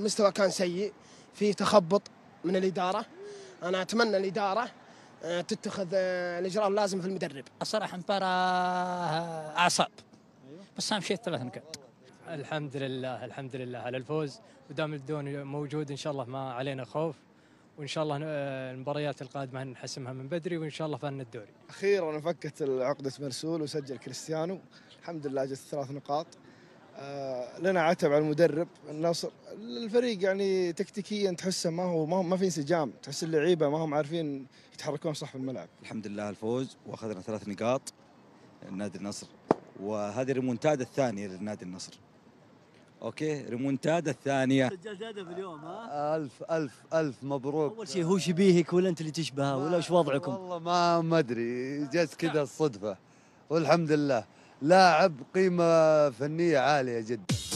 المستوى كان سيء في تخبط من الاداره انا اتمنى الاداره آه، تتخذ آه، الاجراء اللازم في المدرب الصراحه مباراه آه، اعصاب بس اهم شيء الثلاث نقاط الحمد لله الحمد لله على الفوز ودام الدون موجود ان شاء الله ما علينا خوف وان شاء الله المباريات القادمه نحسمها من بدري وان شاء الله فان الدوري. اخيرا فكت عقده مرسول وسجل كريستيانو الحمد لله جت ثلاث نقاط. لنا عتب على المدرب النصر الفريق يعني تكتيكيا تحسه ما هو ما, ما في انسجام تحس اللعيبه ما هم عارفين يتحركون صح في الملعب الحمد لله الفوز واخذنا ثلاث نقاط النادي النصر وهذه ريمونتادا الثانيه للنادي النصر اوكي ريمونتادا الثانيه سجلت هدف اليوم ها الف الف الف مبروك اول شيء هو شبيهك ولا انت اللي تشبهه ولا ايش وضعكم؟ والله ما ما ادري جت نعم. كذا الصدفه والحمد لله لاعب قيمه فنيه عاليه جدا